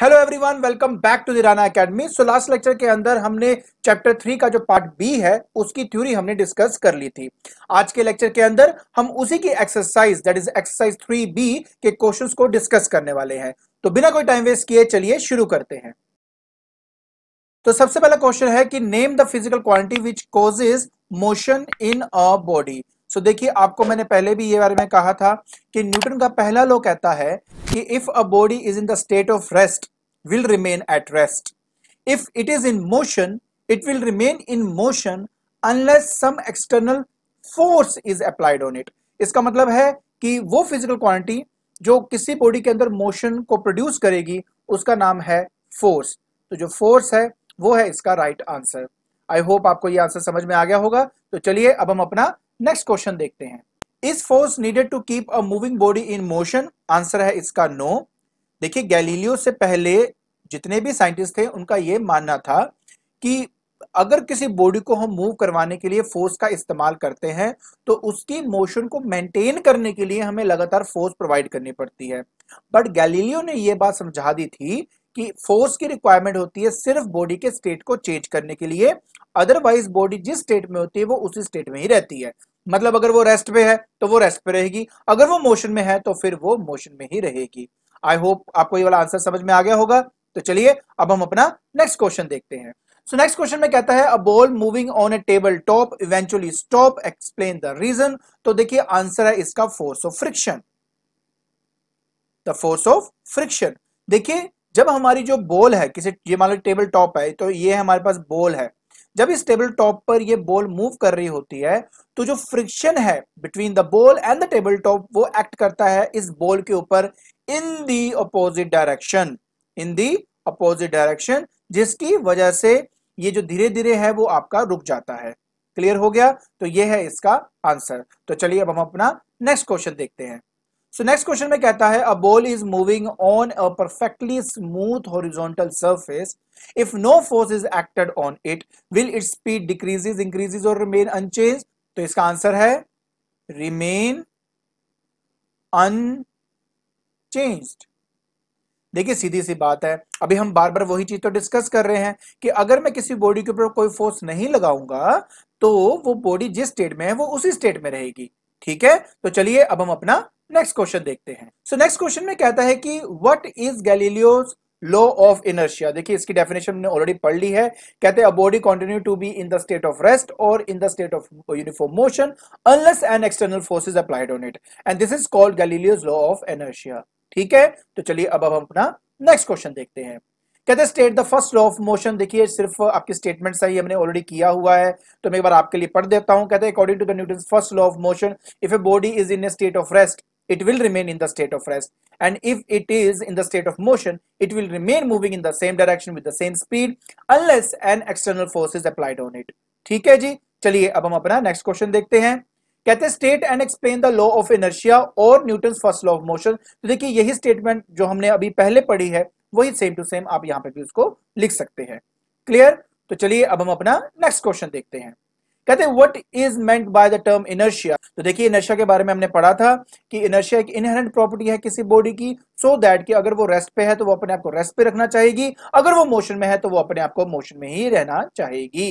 Hello everyone welcome back to the Rana academy so last lecture के अंदर हमने chapter three का जो पार्ट बी है उसकी थ्योरी हमने डिस्कस कर ली थी आज के लेक्चर के अंदर हम उसी की exercise that is exercise three B के क्वेश्चंस को डिस्कस करने वाले हैं तो बिना कोई टाइम वेस्ट किए चलिए शुरू करते हैं तो सबसे पहला क्वेश्चन है कि name the physical quality which causes motion in a body so देखिए आपको मैंने पहले भी ये बारे में कहा था कि न्यूटन का पहला लो कहता है कि if a body is in the state of rest will remain at rest if it is in motion it will remain in motion unless some external force is applied on it इसका मतलब है कि वो physical quantity जो किसी body के अंदर motion को प्रोड्यूस करेगी उसका नाम है फोर्स तो जो फोर्स है वो है इसका राइट आंसर आई होप आपको ये आंसर समझ में आ गया होगा तो चलिए अब हम अपना नेक्स्ट क्वेश्चन देखते हैं is force needed to keep a moving body in motion answer है इसका नो देखिए गैलीलियो से पहले जितने भी साइंटिस्ट थे उनका यह मानना था कि अगर किसी बॉडी को हम मूव करवाने के लिए फोर्स का इस्तेमाल करते हैं तो उसकी मोशन को मेंटेन करने के लिए हमें लगातार फोर्स प्रोवाइड करनी पड़ती है बट गैलीलियो ने यह बात समझा दी थी कि फोर्स की रिक्वायरमेंट होती है सिर्फ बॉडी के स्टेट को चेंज करने के लिए अदरवाइज बॉडी जिस स्टेट में होती है वो उसी स्टेट में ही रहती है मतलब अगर वो रेस्ट पे है तो वो रेस्ट पे रहेगी अगर वो मोशन में है तो फिर वो मोशन में ही रहेगी आई होप आपको ये वाला आंसर समझ में आ गया होगा तो चलिए अब हम अपना नेक्स्ट क्वेश्चन देखते हैं सो नेक्स्ट क्वेश्चन में कहता है a ball moving on a table top eventually stop explain the reason तो देखिए आंसर है इसका force of friction the force of friction देखिए जब हमारी जो बॉल है किसी ये मान लो टेबल टॉप है तो ये हमारे पास बॉल है जब इस टेबल टॉप पर ये बॉल मूव कर रही होती है तो जो फ्रिक्शन है between the ball and the table top वो एक्ट करता है इस बॉल के ऊपर in the opposite direction in the opposite direction जिसकी वजह से ये जो धीरे धीरे है वो आपका रुक जाता है क्लियर हो गया तो ये है इसका आंसर तो चलिए अब हम अपना नेक्स्ट क्वेश्चन देखते हैं सो नेक्स्ट क्वेश्चन में कहता है a ball is moving on a perfectly smooth horizontal surface if no force is acted on it will its speed decreases increases और रिमेन अनचेंज तो इसका आंसर है रिमेन अनचेंज्ड देखिए सीधी सी बात है अभी हम बार बार वही चीज तो डिस्कस कर रहे हैं कि अगर मैं किसी बॉडी के ऊपर कोई फोर्स नहीं लगाऊंगा तो वो बॉडी जिस स्टेट में है वो उसी स्टेट में रहेगी ठीक है तो चलिए अब हम अपना नेक्स्ट क्वेश्चन देखते हैं सो नेक्स्ट क्वेश्चन में कहता है कि what is Galileo law of inertia देखिए इसकी डेफिनेशन हमने ऑलरेडी पढ़ ली है कहते हैं a body continue to be in the state of rest और in the state of uniform motion unless an external force is applied on it and this is called Galileo's law of inertia ठीक है तो चलिए अब हम अपना next question देखते हैं कहते हैं state the first law of motion देखिए सिर्फ आपके स्टेटमेंट सही हमने ऑलरेडी किया हुआ है तो मैं एक बार आपके लिए पढ़ देता हूं कहते हैं according to the Newton first law of motion if a body is in a state of rest it will remain in the state of rest and if it is in the state of motion it will remain moving in the same direction with the same speed unless an external force is applied on it theek hai ji chaliye ab hum apna next question dekhte hain कहते हैं state and explain the law of inertia और Newton first law of motion तो देखिए यही statement जो हमने अभी पहले पढ़ी है वही सेम टू सेम आप यहां पे भी उसको लिख सकते हैं क्लियर तो चलिए अब हम अपना नेक्स्ट क्वेश्चन देखते हैं कहते हैं what is meant by the term inertia तो देखिए इनर्शिया के बारे में हमने पढ़ा था कि इनर्शिया एक इनहेरेंट प्रॉपर्टी है किसी बॉडी की सो so दैट कि अगर वो रेस्ट पे है तो वो अपने आप को रेस्ट पे रखना चाहेगी अगर वो मोशन में है तो वो अपने आप को मोशन में ही रहना चाहेगी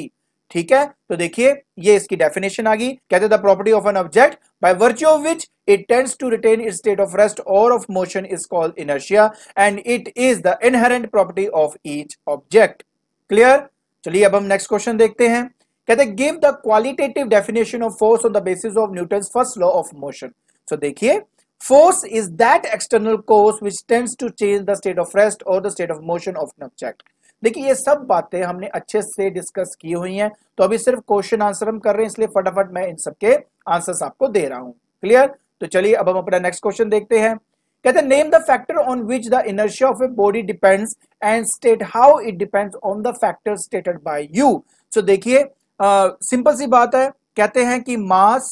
ठीक है तो देखिए ये इसकी डेफिनेशन आ गई कहते the property of an object by virtue of which it tends to retain it state of rest और of motion is called inertia and it is the inherent property of each object clear चलिए अब हम next question देखते हैं कहते हैं give the qualitative definition of force on the basis of Newton first law of motion so देखिए force is that external course which tends to change the state of rest और the state of motion of an object देखिए ये सब बातें हमने अच्छे से discuss की हुई हैं तो अभी सिर्फ क्वेश्चन आंसर हम कर रहे हैं इसलिए फटाफट मैं इन सबके आंसर्स आपको दे रहा हूं क्लियर तो चलिए अब हम अपना नेक्स्ट क्वेश्चन देखते हैं कहते हैं name the factor on which the inertia of a body depends and state how it depends on the factor stated by you so देखिए सिंपल सी बात है कहते हैं कि mass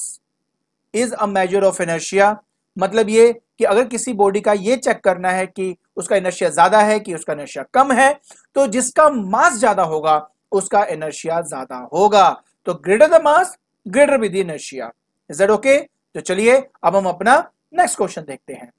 is a measure of inertia मतलब ये कि अगर किसी बॉडी का ये चेक करना है कि उसका इनर्शिया ज्यादा है कि उसका इनर्शिया कम है तो जिसका मास ज्यादा होगा उसका इनर्शिया ज्यादा होगा तो greater the mass greater with inertia is that okay तो चलिए अब हम अपना नेक्स्ट क्वेश्चन देखते हैं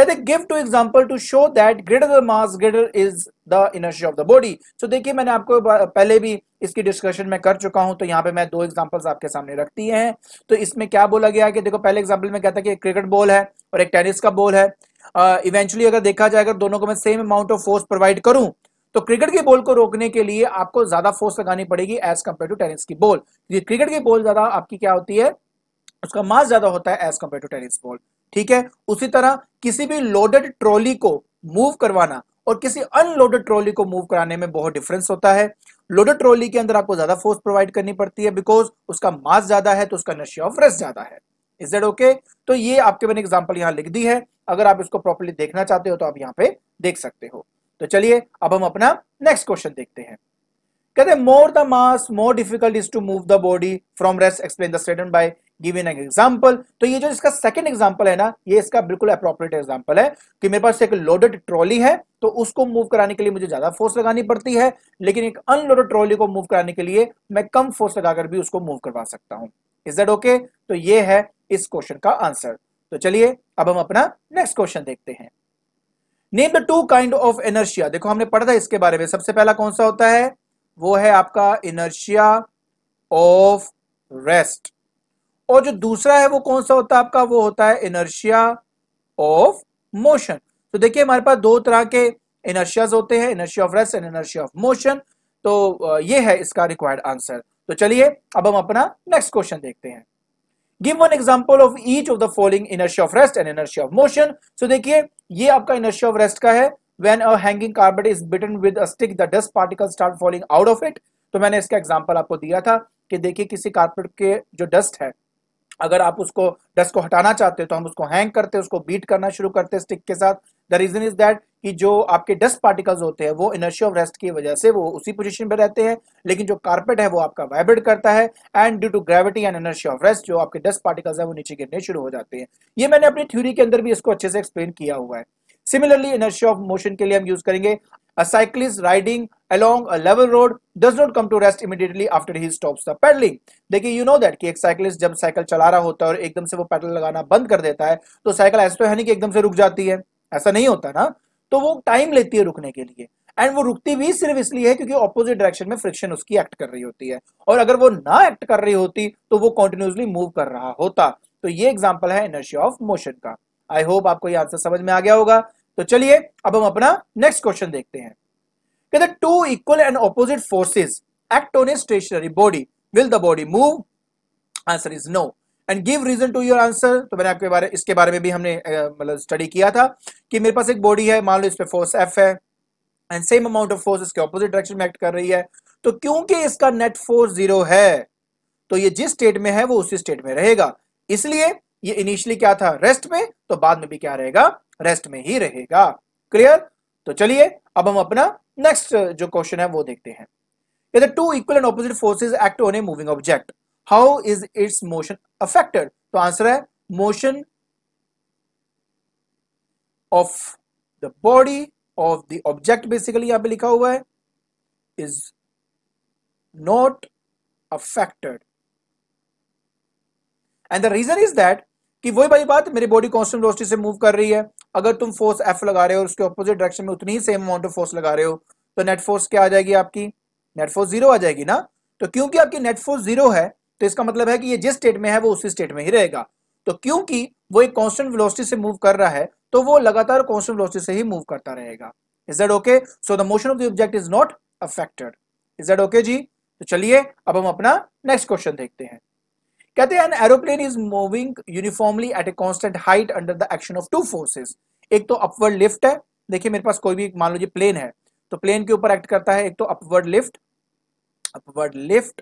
कहते give two example to show that greater the mass greater is the energy of the body so देखिए मैंने आपको पहले भी इसकी डिस्कशन में कर चुका हूं तो यहाँ पे मैं दो एग्जाम्पल्स आपके सामने रखती दिए हैं तो इसमें क्या बोला गया कि देखो पहले एग्जाम्पल में कहता है कि एक क्रिकेट बॉल है और एक टेनिस का बॉल है इवेंचुअली uh, अगर देखा जाए अगर दोनों को मैं same amount of force provide करूं तो क्रिकेट की बॉल को रोकने के लिए आपको ज्यादा फोर्स लगानी पड़ेगी एज कम्पेयर टू टेनिस की बॉल क्रिकेट की बॉल ज्यादा आपकी क्या होती है उसका मास ज्यादा होता है as compare to tennis ball ठीक है उसी तरह किसी भी लोडेड ट्रॉली को मूव करवाना और किसी अनलोडेड ट्रॉली को मूव कराने में बहुत डिफरेंस होता है लोडेड ट्रॉली के अंदर आपको ज्यादा फोर्स प्रोवाइड करनी पड़ती है बिकॉज उसका मास ज्यादा है तो उसका नशे ऑफ रेस्ट ज्यादा है इज दैट ओके तो ये आपके मैंने एग्जाम्पल यहाँ लिख दी है अगर आप इसको प्रॉपरली देखना चाहते हो तो आप यहाँ पे देख सकते हो तो चलिए अब हम अपना नेक्स्ट क्वेश्चन देखते हैं कहते more the mass more difficult is to move the body from rest explain the statement by given an example तो ये जो इसका सेकेंड एग्जाम्पल है ना ये इसका बिल्कुल अप्रोप्रिएट एग्जाम्पल है कि मेरे पास एक लोडेड ट्रॉली है तो उसको मूव कराने के लिए मुझे ज्यादा फोर्स लगानी पड़ती है लेकिन एक अनलोडेड ट्रॉली को मूव कराने के लिए मैं कम फोर्स लगाकर भी उसको मूव करवा सकता हूँ इज दट ओके तो ये है इस क्वेश्चन का आंसर तो चलिए अब हम अपना नेक्स्ट क्वेश्चन देखते हैं name the two kind of inertia देखो हमने पढ़ा था इसके बारे में सबसे पहला कौन सा होता है वो है आपका इनर्शिया ऑफ रेस्ट और जो दूसरा है वो कौन सा होता है आपका वो होता है इनर्शिया ऑफ मोशन तो देखिए हमारे पास दो तरह के इनर्शियाज होते हैं inertia of rest and inertia of motion तो ये है इसका रिक्वायर्ड आंसर तो चलिए अब हम अपना नेक्स्ट क्वेश्चन देखते हैं give one example of each of the following inertia of rest and inertia of motion तो देखिए ये आपका इनर्शिया ऑफ रेस्ट का है when a hanging carpet is beaten with a stick the dust particle start falling out of it तो मैंने इसका example आपको दिया था कि देखिए किसी कार्पेट के जो डस्ट है अगर आप उसको डस्ट को हटाना चाहते हो तो हम उसको हैंग करते हैं उसको बीट करना शुरू करते हैं स्टिक के साथ द रीजन इज दैट कि जो आपके डस्ट पार्टिकल्स होते हैं वो इनर्शिया ऑफ रेस्ट की वजह से वो उसी पोजीशन पर रहते हैं लेकिन जो कारपेट है वो आपका वाइब्रेट करता है and due to gravity and inertia of rest जो आपके डस्ट पार्टिकल्स है वो नीचे गिरने शुरू हो जाते हैं ये मैंने अपनी थ्योरी के अंदर भी इसको अच्छे से एक्सप्लेन किया हुआ है सिमिलरली इनर्शिया ऑफ मोशन के लिए हम यूज करेंगे A cyclist riding along a level road does not come to rest immediately after he stops the pedaling. देखिए यू नो दैट कि एक साइकिलिस्ट जब साइकिल चला रहा होता है और एकदम से वो पेडल लगाना बंद कर देता है तो साइकिल ऐसा तो है नहीं कि एकदम से रुक जाती है ऐसा नहीं होता ना तो वो टाइम लेती है रुकने के लिए एंड वो रुकती भी सिर्फ इसलिए है क्योंकि ऑपोजिट डायरेक्शन में फ्रिक्शन उसकी एक्ट कर रही होती है और अगर वो ना एक्ट कर रही होती तो वो कॉन्टिन्यूसली मूव कर रहा होता तो ये एग्जाम्पल है एनर्जी ऑफ मोशन का आई होप आपको ये आंसर समझ में आ गया होगा तो चलिए अब हम अपना नेक्स्ट क्वेश्चन देखते हैं कहते two equal and opposite forces act on a stationary body will the body move answer is no and give reason to your answer तो मैंने आपके बारे इसके बारे में भी हमने मतलब स्टडी किया था कि मेरे पास एक बॉडी है मान लो इस पर फोर्स एफ है and same amount of force इसके ऑपोजिट डायरेक्शन में एक्ट कर रही है तो क्योंकि इसका नेट फोर्स जीरो है तो ये जिस स्टेट में है वो उसी स्टेट में रहेगा इसलिए ये इनिशियली क्या था रेस्ट में तो बाद में भी क्या रहेगा रेस्ट में ही रहेगा क्लियर तो चलिए अब हम अपना नेक्स्ट जो क्वेश्चन है वो देखते हैं यदि two equal and opposite forces act on a moving object how is its motion affected तो आंसर है motion of the body of the object basically यहां पे लिखा हुआ है is not affected and the reason is that कि वही भाई बात मेरी बॉडी कॉन्स्टेंट वेलोसिटी से मूव कर रही है अगर तुम फोर्स एफ लगा रहे हो उसके ऑपोजिट डायरेक्शन में उतनी ही सेम अमाउंट ऑफ फोर्स लगा रहे हो तो नेट फोर्स क्या आ जाएगी आपकी नेट फोर्स जीरो आ जाएगी ना तो क्योंकि आपकी नेट फोर्स जीरो है तो इसका मतलब है कि ये जिस स्टेट में है वो उसी स्टेट में ही रहेगा तो क्योंकि वो एक कॉन्स्टेंट वेलोसिटी से मूव कर रहा है तो वो लगातार कॉन्स्टेंट वेलोसिटी से ही मूव करता रहेगा is that okay so the motion of the object is not affected is that okay जी तो चलिए अब हम अपना नेक्स्ट क्वेश्चन देखते हैं कहते हैं aeroplane is moving uniformly at a constant height under the action of two forces एक तो अपवर्ड लिफ्ट है देखिए मेरे पास कोई भी मान लीजिए प्लेन है तो प्लेन के ऊपर एक्ट करता है एक तो अपवर्ड लिफ्ट अपवर्ड लिफ्ट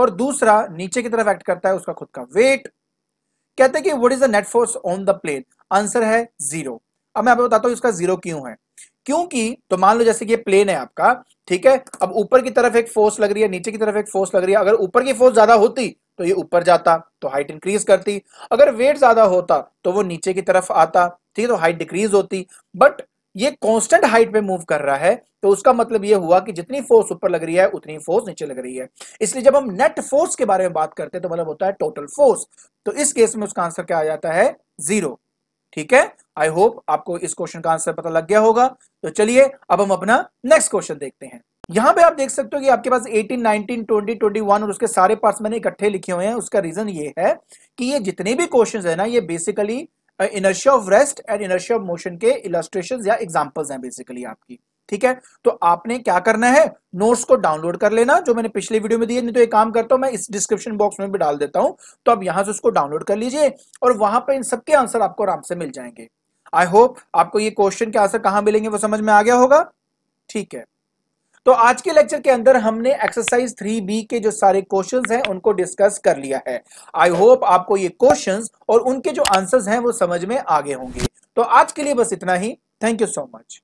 और दूसरा नीचे की तरफ एक्ट करता है उसका खुद का वेट कहते हैं कि what is the net force on the plane answer है जीरो अब मैं आपको बताता हूं इसका जीरो क्यों है क्योंकि तो मान लो जैसे कि ये प्लेन है आपका ठीक है अब ऊपर की तरफ एक फोर्स लग रही है नीचे की तरफ एक फोर्स लग रही है अगर ऊपर की फोर्स ज्यादा होती तो ये ऊपर जाता तो हाइट इंक्रीज करती अगर वेट ज्यादा होता तो वो नीचे की तरफ आता ठीक है तो हाइट डिक्रीज होती बट ये कांस्टेंट हाइट पे मूव कर रहा है तो उसका मतलब ये हुआ कि जितनी फोर्स ऊपर लग रही है उतनी फोर्स नीचे लग रही है इसलिए जब हम नेट फोर्स के बारे में बात करते हैं तो मतलब होता है टोटल फोर्स तो इस केस में उसका आंसर क्या आ जाता है जीरो ठीक है आई होप आपको इस क्वेश्चन का आंसर पता लग गया होगा तो चलिए अब हम अपना नेक्स्ट क्वेश्चन देखते हैं यहां पे आप देख सकते हो कि आपके पास 18, 19, 20, 21 और उसके सारे पार्ट्स मैंने इकट्ठे लिखे हुए हैं उसका रीजन ये है कि ये जितने भी क्वेश्चंस है ना ये basically inertia of rest and inertia of motion के इलास्ट्रेशन या एग्जाम्पल्स हैं बेसिकली आपकी ठीक है तो आपने क्या करना है नोट्स को डाउनलोड कर लेना जो मैंने पिछले वीडियो में दिए नहीं तो एक काम करता हूं मैं इस डिस्क्रिप्शन बॉक्स में भी डाल देता हूं तो आप यहां से उसको डाउनलोड कर लीजिए और वहां पर इन सबके आंसर आपको आराम से मिल जाएंगे आई होप आपको ये क्वेश्चन के आंसर कहां मिलेंगे वो समझ में आ गया होगा ठीक है तो आज के लेक्चर के अंदर हमने एक्सरसाइज थ्री बी के जो सारे क्वेश्चंस हैं उनको डिस्कस कर लिया है आई होप आपको ये क्वेश्चंस और उनके जो आंसर्स हैं वो समझ में आगे होंगे तो आज के लिए बस इतना ही थैंक यू सो मच